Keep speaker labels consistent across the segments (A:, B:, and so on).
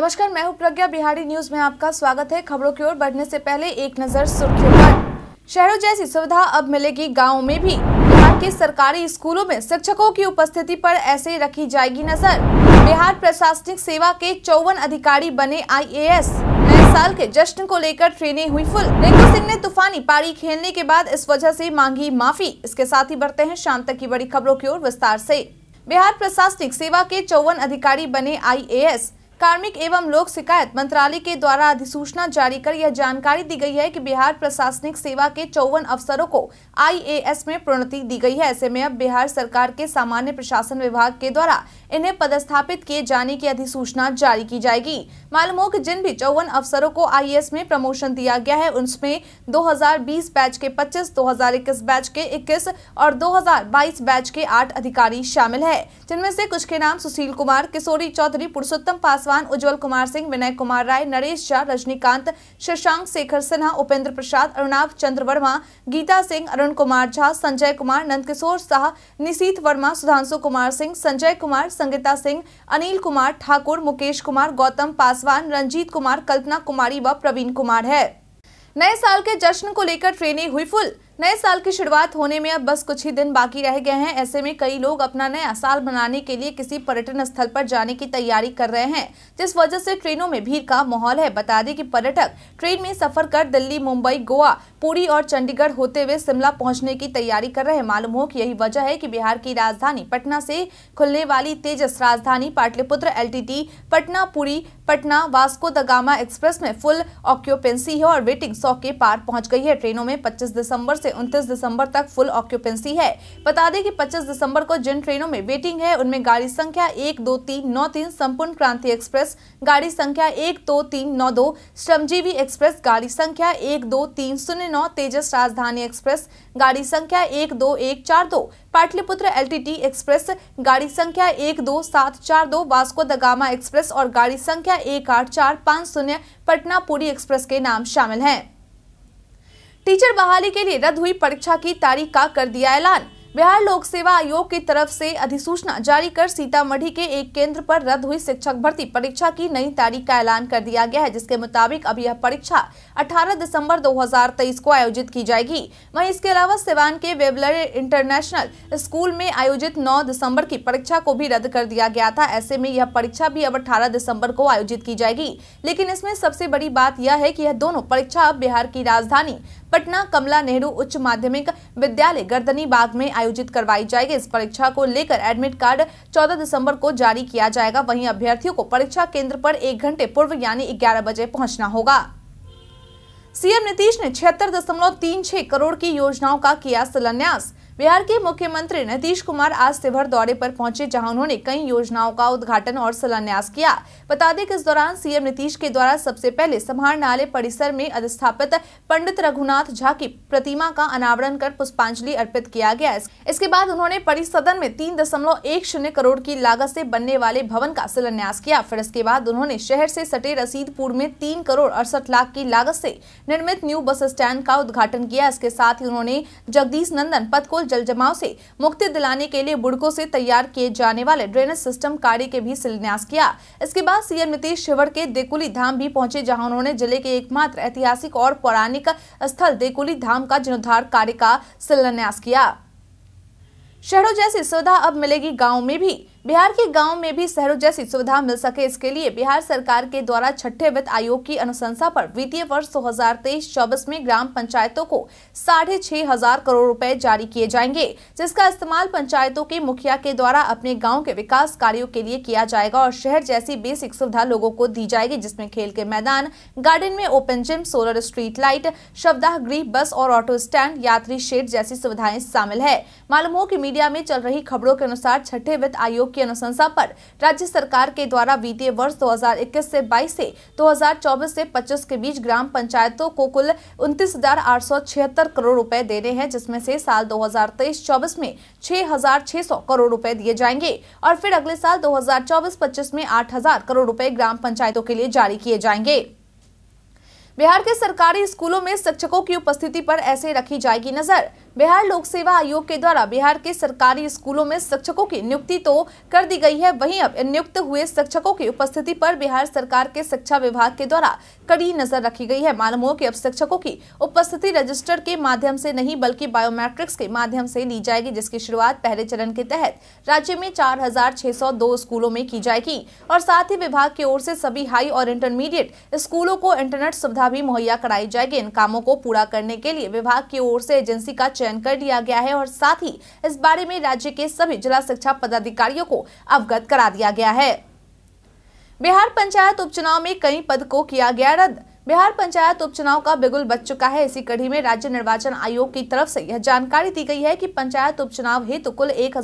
A: नमस्कार मैं हूं प्रज्ञा बिहारी न्यूज में आपका स्वागत है खबरों की ओर बढ़ने से पहले एक नजर सुर्खियों पर शहरों जैसी सुविधा अब मिलेगी गाँव में भी बिहार के सरकारी स्कूलों में शिक्षकों की उपस्थिति पर ऐसे रखी जाएगी नजर बिहार प्रशासनिक सेवा के चौवन अधिकारी बने आईएएस नए साल के जश्न को लेकर ट्रेने हुई फुल रिंकू सिंह ने तूफानी पारी खेलने के बाद इस वजह ऐसी मांगी माफी इसके साथ ही बढ़ते हैं शाम तक की बड़ी खबरों की ओर विस्तार ऐसी बिहार प्रशासनिक सेवा के चौवन अधिकारी बने आई कार्मिक एवं लोक शिकायत मंत्रालय के द्वारा अधिसूचना जारी कर यह जानकारी दी गई है कि बिहार प्रशासनिक सेवा के चौवन अफसरों को आईएएस में प्रोन्नति दी गई है ऐसे में अब बिहार सरकार के सामान्य प्रशासन विभाग के द्वारा इन्हें पदस्थापित किए जाने की अधिसूचना जारी की जाएगी मालूम हो कि जिन भी चौवन अफसरों को आई में प्रमोशन दिया गया है उसमें दो बैच के पच्चीस दो बैच के इक्कीस और दो बैच के आठ अधिकारी शामिल है जिनमें से कुछ के नाम सुशील कुमार किशोरी चौधरी पुरुषोत्तम पास पासवान उज्जवल कुमार सिंह विनय कुमार राय नरेश झा रजनीकांत शशांक शेखर सिन्हा उपेंद्र प्रसाद अरुणाव चंद्र वर्मा गीता सिंह अरुण कुमार झा संजय कुमार नंदकिशोर शाह निशीत वर्मा सुधांशु कुमार सिंह संजय कुमार संगीता सिंह अनिल कुमार ठाकुर मुकेश कुमार गौतम पासवान रंजीत कुमार कल्पना कुमारी व प्रवीण कुमार है नए साल के जश्न को लेकर ट्रेनें हुई फुल नए साल की शुरुआत होने में अब बस कुछ ही दिन बाकी रह गए हैं ऐसे में कई लोग अपना नया साल मनाने के लिए किसी पर्यटन स्थल पर जाने की तैयारी कर रहे हैं जिस वजह से ट्रेनों में भीड़ का माहौल है बता दें कि पर्यटक ट्रेन में सफर कर दिल्ली मुंबई गोवा पुरी और चंडीगढ़ होते हुए शिमला पहुंचने की तैयारी कर रहे हैं मालूम हो कि यही वजह है की बिहार की राजधानी पटना से खुलने वाली तेजस राजधानी पाटलिपुत्र एल पटना पुरी पटना वास्को द गामा एक्सप्रेस में फुल ऑक्यूपेंसी है और वेटिंग सौ के पार पहुंच गई है ट्रेनों में पच्चीस दिसंबर से 29 दिसंबर तक फुल ऑक्यूपेंसी है बता दें कि 25 दिसंबर को जिन ट्रेनों में वेटिंग है उनमें गाड़ी संख्या एक दो तीन नौ तीन संपूर्ण क्रांति एक्सप्रेस गाड़ी संख्या एक दो तीन नौ दो श्रमजीवी एक्सप्रेस गाड़ी संख्या एक दो तीन शून्य नौ तेजस राजधानी एक्सप्रेस गाड़ी संख्या एक दो एक चार दो पाटलिपुत्र एल एक्सप्रेस गाड़ी संख्या एक दो सात चार दो वास्को द गामा एक्सप्रेस और गाड़ी संख्या एक आठ चार पाँच शून्य पटना पुरी एक्सप्रेस के नाम शामिल हैं टीचर बहाली के लिए रद्द हुई परीक्षा की तारीख का कर दिया ऐलान बिहार लोक सेवा आयोग की तरफ से अधिसूचना जारी कर सीतामढ़ी के एक केंद्र पर रद्द हुई शिक्षक भर्ती परीक्षा की नई तारीख का ऐलान कर दिया गया है जिसके मुताबिक अब यह परीक्षा 18 दिसंबर 2023 को आयोजित की जाएगी वहीं इसके अलावा सिवान के वेबलर इंटरनेशनल स्कूल में आयोजित 9 दिसंबर की परीक्षा को भी रद्द कर दिया गया था ऐसे में यह परीक्षा भी अब अठारह दिसम्बर को आयोजित की जाएगी लेकिन इसमें सबसे बड़ी बात यह है की यह दोनों परीक्षा अब बिहार की राजधानी पटना कमला नेहरू उच्च माध्यमिक विद्यालय गर्दनी बाग में आयोजित करवाई जाएगी इस परीक्षा को लेकर एडमिट कार्ड चौदह दिसंबर को जारी किया जाएगा वहीं अभ्यर्थियों को परीक्षा केंद्र पर एक घंटे पूर्व यानी ग्यारह बजे पहुंचना होगा सीएम नीतीश ने छिहत्तर दशमलव तीन छह करोड़ की योजनाओं का किया शिलान्यास बिहार के मुख्यमंत्री नीतीश कुमार आज शिवहर दौरे पर पहुंचे जहां उन्होंने कई योजनाओं का उद्घाटन और शिलान्यास किया बता दें कि इस दौरान सीएम नीतीश के द्वारा सबसे पहले समाहरणालय परिसर में अधिस्थापित पंडित रघुनाथ झा की प्रतिमा का अनावरण कर पुष्पांजलि अर्पित किया गया इसके बाद उन्होंने परिसदन में तीन दशमलव एक शून्य करोड़ की लागत ऐसी बनने वाले भवन का शिलान्यास किया फिर इसके बाद उन्होंने शहर ऐसी सटे रसीदपुर में तीन करोड़ अड़सठ लाख की लागत ऐसी निर्मित न्यू बस स्टैंड का उद्घाटन किया इसके साथ ही उन्होंने जगदीश नंदन पथ को जमाव से मुक्ति दिलाने के लिए बुड़कों से तैयार किए जाने वाले ड्रेनेज सिस्टम कार्य के भी शिलान्यास किया इसके बाद सीएम नीतीश शिवर के देकुली धाम भी पहुंचे जहां उन्होंने जिले के एकमात्र ऐतिहासिक और पौराणिक स्थल देकुली धाम का जीर्णोद्धार कार्य का शिलान्यास किया शहरों जैसी सुविधा अब मिलेगी गाँव में भी बिहार के गाँव में भी शहरों जैसी सुविधा मिल सके इसके लिए बिहार सरकार के द्वारा छठे वित्त आयोग की अनुशंसा पर वित्तीय वर्ष दो हजार में ग्राम पंचायतों को साढ़े छह हजार करोड़ रुपए जारी किए जाएंगे जिसका इस्तेमाल पंचायतों के मुखिया के द्वारा अपने गाँव के विकास कार्यो के लिए किया जाएगा और शहर जैसी बेसिक सुविधा लोगों को दी जाएगी जिसमे खेल के मैदान गार्डन में open gym solar street light शब्दाह गृह बस और ऑटो स्टैंड यात्री शेड जैसी सुविधाएं शामिल है मालूम हो की मीडिया में चल रही खबरों के अनुसार छठे वित्त आयोग आयोग की अनुशंसा पर राज्य सरकार के द्वारा वित्तीय वर्ष 2021 से 22 से 2024 से 25 के बीच ग्राम पंचायतों को कुल उनतीस करोड़ रुपए देने हैं जिसमें से साल 2023-24 में 6,600 करोड़ रुपए दिए जाएंगे और फिर अगले साल 2024-25 में 8,000 करोड़ रुपए ग्राम पंचायतों के लिए जारी किए जाएंगे बिहार के सरकारी स्कूलों में शिक्षकों की उपस्थिति पर ऐसे रखी जाएगी नजर बिहार लोक सेवा आयोग के द्वारा बिहार के सरकारी स्कूलों में शिक्षकों की नियुक्ति तो कर दी गई है वहीं अब नियुक्त हुए शिक्षकों की उपस्थिति पर बिहार सरकार के शिक्षा विभाग के द्वारा कड़ी नजर रखी गई है मालूम हो कि अब शिक्षकों की उपस्थिति रजिस्टर के माध्यम से नहीं बल्कि बायोमेट्रिक्स के माध्यम से ली जाएगी जिसकी शुरुआत पहले चरण के तहत राज्य में चार स्कूलों में की जाएगी और साथ ही विभाग की ओर से सभी हाई और इंटरमीडिएट स्कूलों को इंटरनेट सुविधा भी मुहैया कराई जाएगी इन कामों को पूरा करने के लिए विभाग की ओर से एजेंसी का चयन कर लिया गया है और साथ ही इस बारे में राज्य के सभी जिला शिक्षा पदाधिकारियों को अवगत करा दिया गया है बिहार पंचायत उपचुनाव में कई पद को किया गया रद्द बिहार पंचायत उपचुनाव का बिगुल बच चुका है इसी कड़ी में राज्य निर्वाचन आयोग की तरफ से यह जानकारी दी गई है कि पंचायत उपचुनाव हेतु तो कुल एक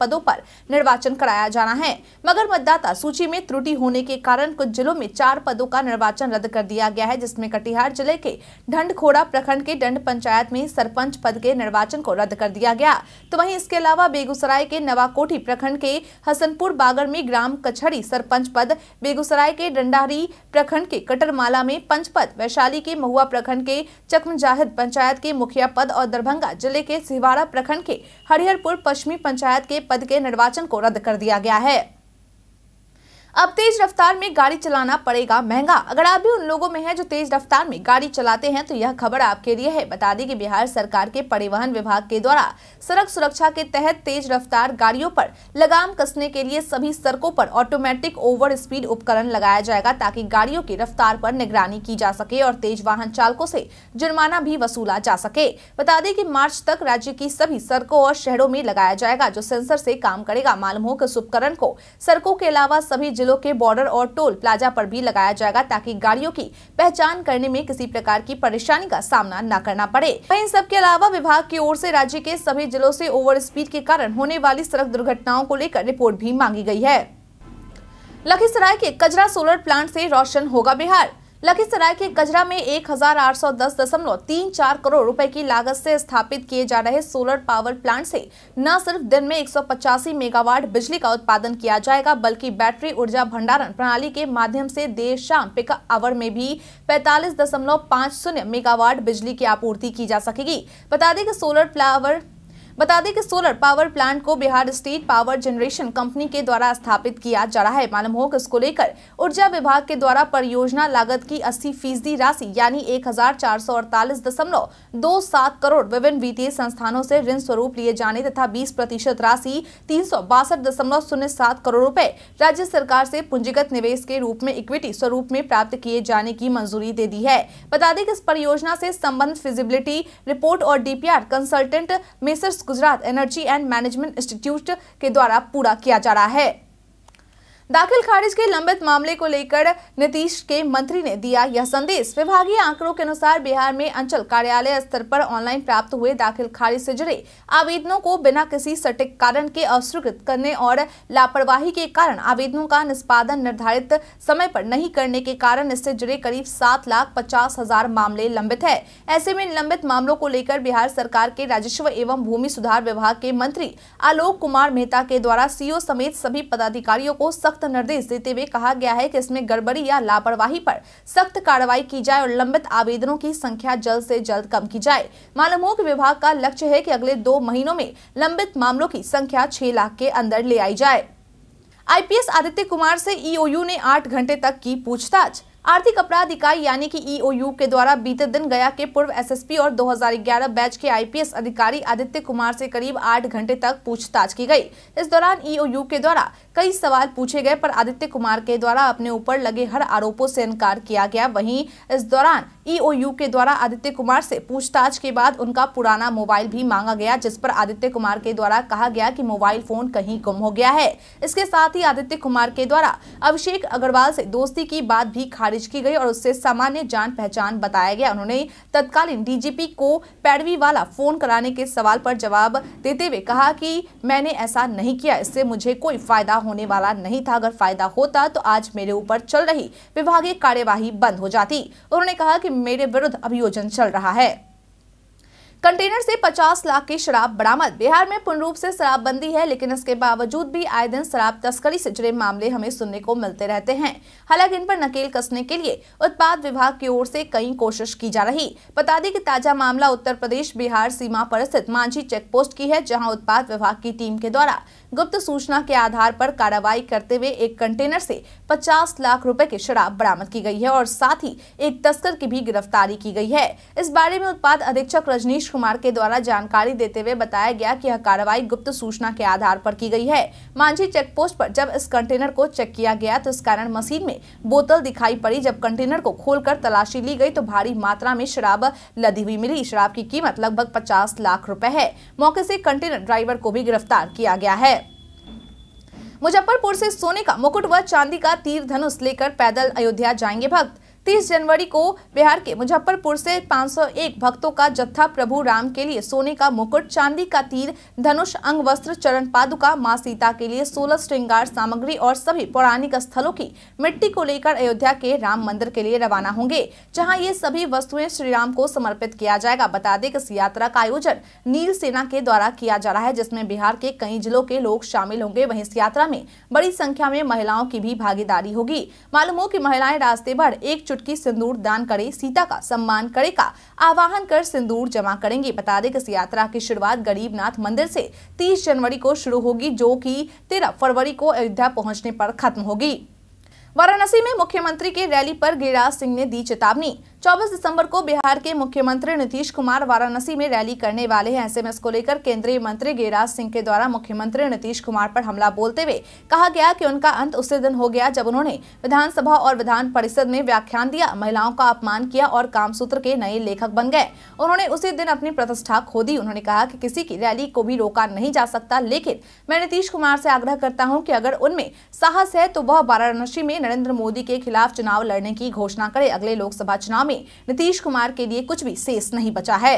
A: पदों पर निर्वाचन कराया जाना है मगर मतदाता सूची में त्रुटि होने के कारण कुछ जिलों में चार पदों का निर्वाचन रद्द कर दिया गया है जिसमें कटिहार जिले के ढंडखोड़ा प्रखंड के डंड पंचायत में सरपंच पद के निर्वाचन को रद्द कर दिया गया तो वही इसके अलावा बेगूसराय के नवाकोठी प्रखंड के हसनपुर बागर में ग्राम कछड़ी सरपंच पद बेगूसराय के डंडारी प्रखंड के कटर माला में पंच पद वैशाली के महुआ प्रखंड के चकमजाहिद पंचायत के मुखिया पद और दरभंगा जिले के सिवाड़ा प्रखंड के हरिहरपुर पश्चिमी पंचायत के पद के निर्वाचन को रद्द कर दिया गया है अब तेज रफ्तार में गाड़ी चलाना पड़ेगा महंगा अगर आप भी उन लोगों में हैं जो तेज रफ्तार में गाड़ी चलाते हैं तो यह खबर आपके लिए है बता दें कि बिहार सरकार के परिवहन विभाग के द्वारा सड़क सुरक्षा के तहत तेज रफ्तार गाड़ियों पर लगाम कसने के लिए सभी सड़कों पर ऑटोमेटिक ओवर स्पीड उपकरण लगाया जाएगा ताकि गाड़ियों की रफ्तार पर निगरानी की जा सके और तेज वाहन चालकों से जुर्माना भी वसूला जा सके बता दें कि मार्च तक राज्य की सभी सड़कों और शहरों में लगाया जाएगा जो सेंसर से काम करेगा मालूम हो कि उपकरण को सड़कों के अलावा सभी जिलों के बॉर्डर और टोल प्लाजा पर भी लगाया जाएगा ताकि गाड़ियों की पहचान करने में किसी प्रकार की परेशानी का सामना न करना पड़े वही इन सबके अलावा विभाग की ओर से राज्य के सभी जिलों से ओवर स्पीड के कारण होने वाली सड़क दुर्घटनाओं को लेकर रिपोर्ट भी मांगी गयी है लखीसराय के कजरा सोलर प्लांट से रोशन होगा बिहार लखीसराय के कजरा में एक करोड़ रुपए की लागत से स्थापित किए जा रहे सोलर पावर प्लांट से न सिर्फ दिन में एक मेगावाट बिजली का उत्पादन किया जाएगा बल्कि बैटरी ऊर्जा भंडारण प्रणाली के माध्यम से देर शाम पिक आवर में भी पैतालीस दशमलव पाँच शून्य मेगावाट बिजली की आपूर्ति की जा सकेगी बता दें कि सोलर पावर बता दें कि सोलर पावर प्लांट को Bihar state power generation company के द्वारा स्थापित किया जा रहा है मालूम हो कि इसको लेकर ऊर्जा विभाग के द्वारा परियोजना लागत की अस्सी फीसदी राशि यानी एक करोड़ विभिन्न वित्तीय संस्थानों से ऋण स्वरूप लिए जाने तथा बीस प्रतिशत राशि तीन करोड़ रूपए राज्य सरकार से पूंजीगत निवेश के रूप में इक्विटी स्वरूप में प्राप्त किए जाने की मंजूरी दे दी है बता दें कि इस परियोजना से संबंध फिजिबिलिटी रिपोर्ट और DPR consultant messrs Gujarat energy and management institute के द्वारा पूरा किया जा रहा है दाखिल खारिज के लंबित मामले को लेकर नीतीश के मंत्री ने दिया यह संदेश विभागीय आंकड़ों के अनुसार बिहार में अंचल कार्यालय स्तर पर ऑनलाइन प्राप्त हुए दाखिल खारिज से जुड़े आवेदनों को बिना किसी सटीक कारण के अस्वीकृत करने और लापरवाही के कारण आवेदनों का निष्पादन निर्धारित समय पर नहीं करने के कारण इससे जुड़े करीब सात लाख पचास हजार मामले लंबित है ऐसे में लंबित मामलों को लेकर बिहार सरकार के राजस्व एवं भूमि सुधार विभाग के मंत्री आलोक कुमार मेहता के द्वारा सीओ समेत सभी पदाधिकारियों को सख्त सख्त निर्देश देते हुए कहा गया है कि इसमें गड़बड़ी या लापरवाही पर सख्त कार्रवाई की जाए और लंबित आवेदनों की संख्या जल्द से जल्द कम की जाए मालूम हो कि विभाग का लक्ष्य है कि अगले दो महीनों में लंबित मामलों की संख्या छह लाख के अंदर ले आई जाए आईपीएस आदित्य कुमार से ईओयू ने आठ घंटे तक की पूछताछ आर्थिक अपराध इकाई यानी कि ईओयू e के द्वारा बीते दिन गया के पूर्व एसएसपी और 2011 बैच के आईपीएस अधिकारी आदित्य कुमार से करीब आठ घंटे तक पूछताछ की गई इस दौरान ईओयू e के द्वारा कई सवाल पूछे गए पर आदित्य कुमार के द्वारा अपने ऊपर लगे हर आरोपों से इनकार किया गया वहीं इस दौरान ईओयू e के द्वारा आदित्य कुमार से पूछताछ के बाद उनका पुराना मोबाइल भी मांगा गया जिस पर आदित्य कुमार के द्वारा कहा गया कि मोबाइल फोन कहीं गुम हो गया है इसके साथ ही आदित्य कुमार के द्वारा अभिषेक अग्रवाल से दोस्ती की बात भी खारिज खारिज की गई और उससे सामान्य जान पहचान बताया गया उन्होंने तत्कालीन डीजीपी को पैडवी वाला फोन कराने के सवाल पर जवाब देते हुए कहा कि मैंने ऐसा नहीं किया इससे मुझे कोई फायदा होने वाला नहीं था अगर फायदा होता तो आज मेरे ऊपर चल रही विभागीय कार्यवाही बंद हो जाती उन्होंने कहा कि मेरे विरुद्ध अभियोजन चल रहा है कंटेनर से 50 लाख की शराब बरामद बिहार में पूर्ण रूप से शराबबंदी है लेकिन इसके बावजूद भी आए दिन शराब तस्करी से जुड़े मामले हमें सुनने को मिलते रहते हैं हालांकि इन पर नकेल कसने के लिए उत्पाद विभाग की ओर से कई कोशिश की जा रही बता दें कि ताजा मामला उत्तर प्रदेश बिहार सीमा पर स्थित मांझी चेक पोस्ट की है जहाँ उत्पाद विभाग की टीम के द्वारा गुप्त सूचना के आधार पर कार्रवाई करते हुए एक कंटेनर से 50 लाख रुपए की शराब बरामद की गई है और साथ ही एक तस्कर की भी गिरफ्तारी की गई है इस बारे में उत्पाद अधीक्षक रजनीश कुमार के द्वारा जानकारी देते हुए बताया गया की यह कार्रवाई गुप्त सूचना के आधार पर की गई है मांझी चेक पोस्ट पर जब इस कंटेनर को चेक किया गया तो इस कारण मशीन में बोतल दिखाई पड़ी जब कंटेनर को खोल तलाशी ली गयी तो भारी मात्रा में शराब लदी हुई मिली शराब की कीमत लगभग पचास लाख रुपए है मौके से कंटेनर ड्राइवर को भी गिरफ्तार किया गया है मुजफ्फरपुर से सोने का मुकुट व चांदी का तीर धनुष लेकर पैदल अयोध्या जाएंगे भक्त तीस जनवरी को बिहार के मुजफ्फरपुर से 501 भक्तों का जत्था प्रभु राम के लिए सोने का मुकुट चांदी का तीर धनुष अंग वस्त्र चरण पादुका माँ सीता के लिए सोलह श्रृंगार सामग्री और सभी पौराणिक स्थलों की मिट्टी को लेकर अयोध्या के राम मंदिर के लिए रवाना होंगे जहां ये सभी वस्तुएं श्री राम को समर्पित किया जाएगा बता दें कि इस यात्रा का आयोजन नील सेना के द्वारा किया जा रहा है जिसमें बिहार के कई जिलों के लोग शामिल होंगे वहीं इस यात्रा में बड़ी संख्या में महिलाओं की भी भागीदारी होगी मालूम हो कि महिलाएं रास्ते भर एक चुटकी सिंदूर दान करे सीता का सम्मान करे का आह्वान कर सिंदूर जमा करेंगे बता दें कि इस यात्रा की शुरुआत गरीबनाथ मंदिर से 30 जनवरी को शुरू होगी जो कि 13 फरवरी को अयोध्या पहुंचने पर खत्म होगी वाराणसी में मुख्यमंत्री के रैली पर गिरिराज सिंह ने दी चेतावनी 24 दिसंबर को बिहार के मुख्यमंत्री नीतीश कुमार वाराणसी में रैली करने वाले हैं ऐसे में इसको लेकर केंद्रीय मंत्री गिरिराज सिंह के द्वारा मुख्यमंत्री नीतीश कुमार पर हमला बोलते हुए कहा गया कि उनका अंत उसी दिन हो गया जब उन्होंने विधानसभा और विधान परिषद में व्याख्यान दिया महिलाओं का अपमान किया और कामसूत्र के नए लेखक बन गए उन्होंने उसी दिन अपनी प्रतिष्ठा खो दी उन्होंने कहा कि किसी की रैली को भी रोका नहीं जा सकता लेकिन मैं नीतीश कुमार से आग्रह करता हूँ की अगर उनमें साहस है तो वह वाराणसी में नरेंद्र मोदी के खिलाफ चुनाव लड़ने की घोषणा करे अगले लोकसभा चुनाव में में नीतीश कुमार के लिए कुछ भी शेष नहीं बचा है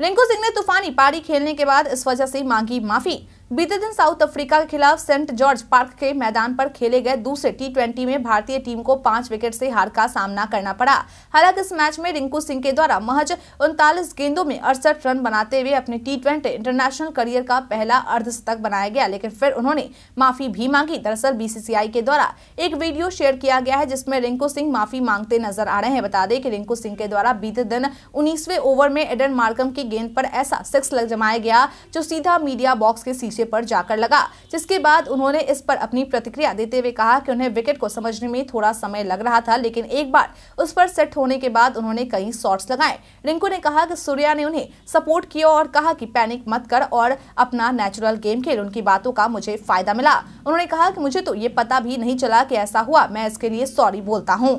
A: रिंकू सिंह ने तूफानी पारी खेलने के बाद इस वजह से मांगी माफी बीते दिन साउथ अफ्रीका के खिलाफ सेंट जॉर्ज पार्क के मैदान पर खेले गए दूसरे टी में भारतीय टीम को पांच विकेट से हार का सामना करना पड़ा हालांकि इस मैच में रिंकू सिंह के द्वारा महज उनतालीस गेंदों में अड़सठ रन बनाते हुए अपने टी इंटरनेशनल करियर का पहला अर्धशतक बनाया गया लेकिन फिर उन्होंने माफी भी मांगी दरअसल बीसीसीआई के द्वारा एक वीडियो शेयर किया गया है जिसमें रिंकू सिंह माफी मांगते नजर आ रहे हैं बता दें कि रिंकू सिंह के द्वारा बीते दिन उन्नीसवे ओवर में एडन मार्कम की गेंद पर ऐसा सिक्स लग जमाया गया जो सीधा मीडिया बॉक्स के सीधे शीशे पर जाकर लगा जिसके बाद उन्होंने इस पर अपनी प्रतिक्रिया देते हुए कहा कि उन्हें विकेट को समझने में थोड़ा समय लग रहा था लेकिन एक बार उस पर सेट होने के बाद उन्होंने कई शॉर्ट्स लगाए रिंकू ने कहा कि सूर्या ने उन्हें सपोर्ट किया और कहा कि पैनिक मत कर और अपना नेचुरल गेम खेल उनकी बातों का मुझे फायदा मिला उन्होंने कहा कि मुझे तो ये पता भी नहीं चला कि ऐसा हुआ मैं इसके लिए सॉरी बोलता हूँ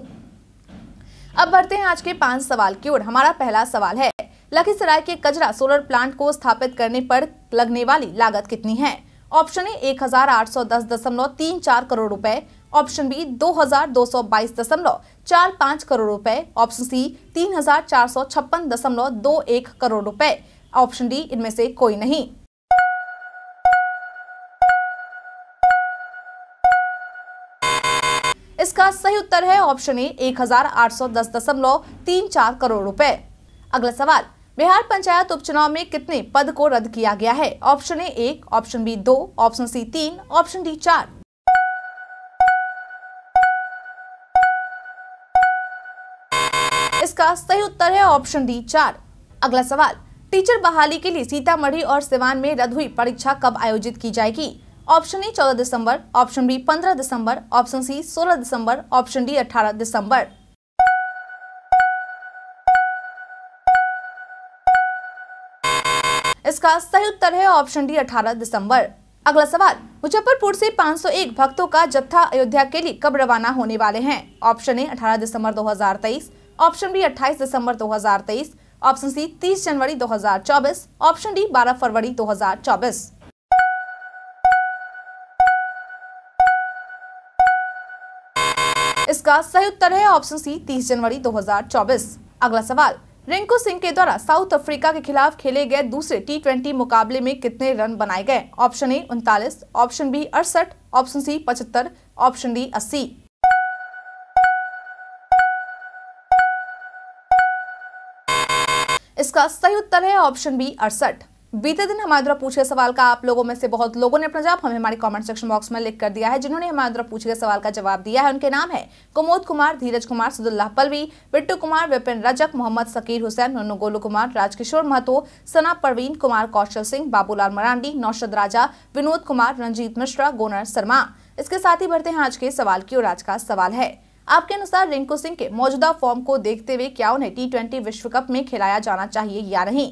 A: अब बढ़ते हैं आज के पांच सवाल की ओर हमारा पहला सवाल है लखीसराय के कजरा सोलर प्लांट को स्थापित करने पर लगने वाली लागत कितनी है ऑप्शन ए एक हजार आठ सौ दस दशमलव तीन चार करोड़ रुपए ऑप्शन बी दो हजार दो सौ बाईस दशमलव चार पाँच करोड़ रुपए ऑप्शन सी तीन हजार चार सौ छप्पन दशमलव दो एक करोड़ रुपए ऑप्शन डी इनमें से कोई नहीं इसका सही उत्तर है ऑप्शन ए एक हजार आठ सौ दस दशमलव तीन चार करोड़ रुपए अगला सवाल बिहार पंचायत उपचुनाव में कितने पद को रद्द किया गया है ऑप्शन ए एक ऑप्शन बी दो ऑप्शन सी तीन ऑप्शन डी चार इसका सही उत्तर है ऑप्शन डी चार अगला सवाल टीचर बहाली के लिए सीतामढ़ी और सिवान में रद्द हुई परीक्षा कब आयोजित की जाएगी ऑप्शन ए चौदह दिसंबर ऑप्शन बी पंद्रह दिसंबर ऑप्शन सी सोलह दिसंबर ऑप्शन डी अठारह दिसंबर इसका सही उत्तर है ऑप्शन डी 18 दिसंबर अगला सवाल मुजफ्फरपुर से 501 भक्तों का जत्था अयोध्या के लिए कब रवाना होने वाले हैं ऑप्शन ए 18 दिसंबर 2023 ऑप्शन बी 28 दिसंबर 2023 ऑप्शन सी 30 जनवरी 2024 ऑप्शन डी 12 फरवरी 2024 इसका सही उत्तर है ऑप्शन सी 30 जनवरी 2024 अगला सवाल रिंकू सिंह के द्वारा साउथ अफ्रीका के खिलाफ खेले गए दूसरे टी मुकाबले में कितने रन बनाए गए ऑप्शन ए उनतालीस ऑप्शन बी अड़सठ ऑप्शन सी पचहत्तर ऑप्शन डी अस्सी इसका सही उत्तर है ऑप्शन बी अड़सठ बीते दिन हमारे द्वारा पूछे सवाल का आप लोगों में से बहुत लोगों ने अपना जवाब हमें हमारे कमेंट सेक्शन बॉक्स में लिख कर दिया है जिन्होंने हमारे द्वारा पूछे गए सवाल का जवाब दिया है उनके नाम है कुमोद कुमार धीरज कुमार सदुल्लाह पलवी बिट्टू कुमार विपिन रजक मोहम्मद सकीर हुसैन नन्नू गोलू कुमार राजकिशोर महतो सना परवीन कुमार कौशल सिंह बाबूलाल मरांडी नौशद राजा विनोद कुमार रंजीत मिश्रा गोनर शर्मा इसके साथ ही बढ़ते हैं आज के सवाल की और आज का सवाल है आपके अनुसार रिंकू सिंह के मौजूदा फॉर्म को देखते हुए क्या उन्हें टी विश्व कप में खिलाया जाना चाहिए या नहीं